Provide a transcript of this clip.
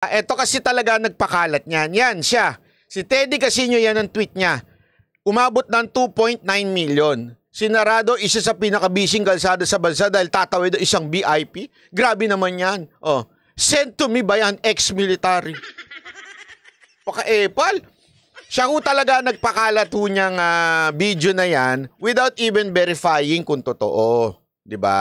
Ito ah, kasi talaga nagpakalat niyan. Yan siya. Si Teddy Casino yan ang tweet niya. Umabot ng 2.9 million. Sinarado isa sa pinakabising kalsada sa bansa dahil tatawid isang VIP. Grabe naman yan. Oh, sent to me by an ex-military. Paka-epal. Siya ho talaga nagpakalat ho niyang uh, video na yan without even verifying kung totoo. ba? Diba?